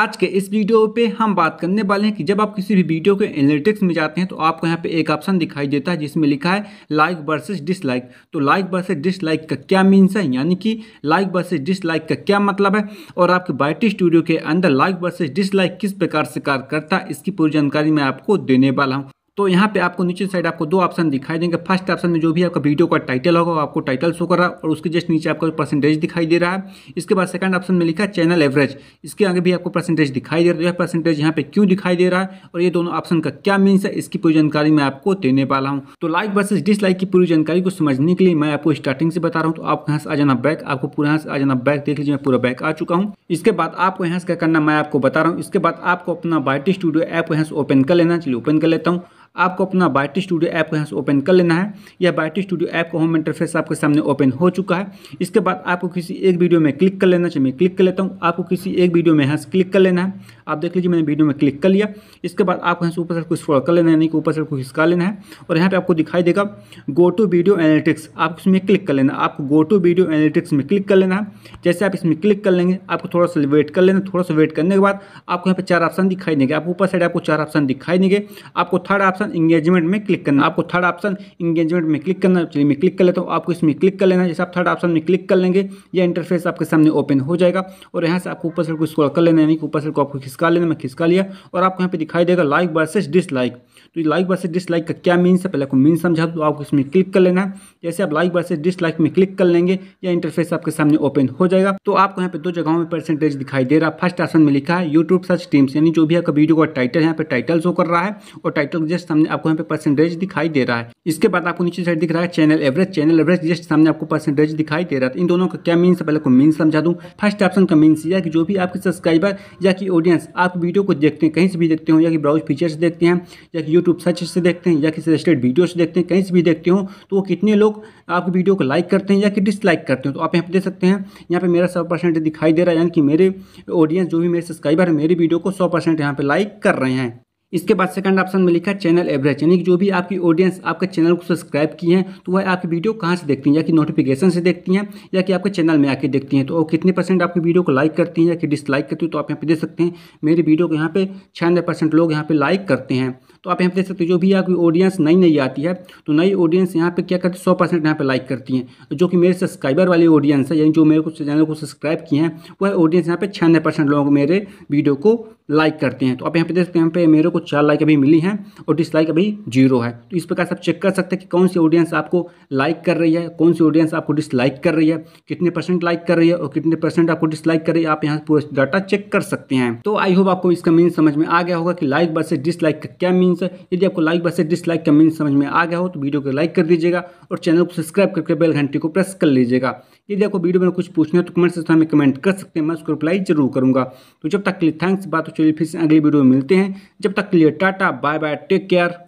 आज के इस वीडियो पे हम बात करने वाले हैं कि जब आप किसी भी वीडियो के एनालिटिक्स में जाते हैं तो आपको यहाँ पे एक ऑप्शन दिखाई देता है जिसमें लिखा है लाइक वर्सेस डिसलाइक तो लाइक वर्सेस डिसलाइक का क्या मीन्स है यानी कि लाइक वर्सेस डिसलाइक का क्या मतलब है और आपके बाइटी स्टूडियो के अंदर लाइक वर्सेज डिसलाइक किस प्रकार से कार्य करता है इसकी पूरी जानकारी मैं आपको देने वाला हूँ तो यहाँ पे आपको नीचे साइड आपको दो ऑप्शन दिखाई देंगे फर्स्ट ऑप्शन में जो भी आपका वीडियो का टाइटल होगा आपको टाइटल शो कर रहा है और उसके जस्ट नीचे आपको परसेंटेज दिखाई दे रहा है इसके बाद सेकंड ऑप्शन में लिखा चैनल एवरेज इसके आगे भी आपको परसेंटेज दिखाई दे रहा है परसेंटेज तो यहाँ पे क्यों दिखाई दे रहा है और ये दोनों ऑप्शन का क्या मीन्स है इसकी पूरी जानकारी मैं आपको देने वाला हूँ तो लाइक वर्सेज डिसलाइक की पूरी जानकारी को समझने के लिए मैं आपको स्टार्टिंग से बता रहा हूँ तो आप यहाँ से आ जाना बैक आपको पूरा यहाँ से आ जाना बैक देख लीजिए मैं पूरा बैक आ चुका हूँ इसके बाद आपको यहाँ से क्या करना मैं आपको बता रहा हूँ इसके बाद आपको अपना बायोटी स्टूडियो ऐप यहाँ से ओपन कर लेना चलिए ओपन कर लेता हूँ आपको अपना बायोटी स्टूडियो ऐप को यहाँ से ओपन कर लेना है या बायोटी स्टूडियो ऐप का होम इंटरफेस आपके सामने ओपन हो चुका है इसके बाद आपको किसी एक वीडियो में क्लिक कर लेना चाहिए मैं क्लिक कर लेता हूँ आपको किसी एक वीडियो में यहाँ से क्लिक कर लेना है आप देख लीजिए मैंने वीडियो में क्लिक कर लिया इसके बाद आपको यहाँ से ऊपर से कुछ फॉलो कर लेना है यानी कि ऊपर से कुछ हिस्सा लेना है और यहाँ पर आपको दिखाई देगा गो टू वीडियो एनालिटिक्स आप इसमें क्लिक कर लेना आपको गो टू वीडियो एनालिटिक्स में क्लिक कर लेना है जैसे आप इसमें क्लिक कर लेंगे आपको थोड़ा सा वेट कर लेना थोड़ा सा वेट करने के बाद आपको यहाँ पर चार ऑप्शन दिखाई देंगे आप ऊपर साइड आपको चार ऑप्शन दिखाई देंगे आपको थर्ड ऑप्शन ऑप्शन इंगेजमेंट में क्लिक करना आपको थर्ड ऑप्शन इंगेजमेंट में क्लिक करना चलिए मैं क्लिक कर लेता हूँ आपको इसमें क्लिक कर लेना जैसे आप थर्ड ऑप्शन में क्लिक कर लेंगे या इंटरफेस आपके सामने ओपन हो जाएगा और यहाँ से आपको ऊपर से स्क्रॉल कर लेना यानी कि ऊपर से आपको खिसका लेना मैं खिसका लिया और आपको यहाँ पर दिखाई देगा लाइक वर्सेज डिसलाइक तो लाइक वर्सेस डिसलाइक का क्या मीन्स है पहले आपको मीन समझा तो आपको इसमें क्लिक कर लेना है जैसे आप लाइक वर्सेस डिसलाइक में क्लिक कर लेंगे या इंटरफेस आपके सामने ओपन हो जाएगा तो आपको यहाँ पे दो जगहों में परसेंटेज दिखाई दे रहा है फर्स्ट ऑप्शन में लिखा है यूट्यूब सर्च टीम्स यानी जो भी आपका वीडियो का टाइटल यहाँ पे टाइटल शो कर रहा है और टाइटल जस्ट सामने आपको यहाँ पे परसेंटेज दिखाई दे रहा है इसके बाद आपको नीचे साइड दिख रहा है channel average channel average just सामने आपको परसेंटेज दिखाई दे रहा है इन दोनों का क्या मीन्स है पहले को मीन समझा दूँ फर्स्ट ऑप्शन का मीन्स यह जो भी आपके सब्सक्राइबर या कि ऑडियंस आप वीडियो को देखते हैं कहीं से भी देखते हो या कि ब्राउज फीचर्स देखते हैं या या यूट्यूब सर्च से देखते हैं या किसी रजिस्टर्ड वीडियो से देखते हैं कहीं से भी देखते हो तो वो कितने लोग आपकी वीडियो को लाइक करते हैं या कि डिसलाइक करते हैं तो आप यहाँ पर देख सकते हैं यहाँ पर मेरा सौ परसेंट दिखाई दे रहा है यानी कि मेरे ऑडियंस जो भी मेरे सब्सक्राइबर है मेरी वीडियो को सौ परसेंट यहाँ लाइक कर रहे हैं इसके बाद सेकंड ऑप्शन में लिखा है चैनल एवरेज यानी कि जो भी आपकी ऑडियंस आपके चैनल को सब्सक्राइब की है तो वह आपकी वीडियो कहाँ से देखती हैं या कि नोटिफिकेशन से देखती हैं या कि आपके चैनल में आके देखती हैं तो वो कितने परसेंट आपकी वीडियो को लाइक करती हैं या कि डिसलाइक करती हैं तो आप यहाँ पे देख सकते हैं मेरी वीडियो को यहाँ पे छियानवे लोग यहाँ पर लाइक करते हैं तो आप यहाँ पे देख सकते हैं जो भी आपकी ऑडियंस नई नई आती है तो नई ऑडियंस यहाँ पर क्या करती है सौ परसेंट यहाँ पर लाइक करती हैं जो कि मेरे सब्सक्राइबर वाली ऑडियंस है यानी जो मेरे को चैनल को सब्सक्राइब किए हैं वह ऑडियंस यहाँ पे छियानवे परसेंट लोग मेरे वीडियो को लाइक करते हैं तो आप यहाँ पे देख सकते हैं यहाँ पे मेरे को चार लाइक अभी मिली हैं और डिसलाइक अभी जीरो है तो इस प्रकार से आप चेक कर सकते हैं कि कौन सी ऑडियंस आपको लाइक कर रही है कौन सी ऑडियंस आपको डिसलाइक कर रही है कितने परसेंट लाइक कर रही है और कितने परसेंट आपको डिसलाइक कर रही है आप यहाँ पूरा डाटा चेक कर सकते हैं तो आई होप आपको इसका मीन समझ में आ गया होगा कि लाइक बस डिसलाइक का क्या मीन्स है यदि आपको लाइक बस डिसलाइक का मीन समझ में आ गया हो तो वीडियो को लाइक कर दीजिएगा और चैनल को सब्सक्राइब करके बेल घंटी को प्रेस कर लीजिएगा यदि आपको वीडियो में कुछ पूछना है तो कमेंट सेक्शन में कमेंट कर सकते हैं मैं उसको रिप्लाई जरूर करूंगा तो जब तक के लिए थैंक्स बात तो चलिए फिर से अगली वीडियो में मिलते हैं जब तक तक के लिए tata bye bye take care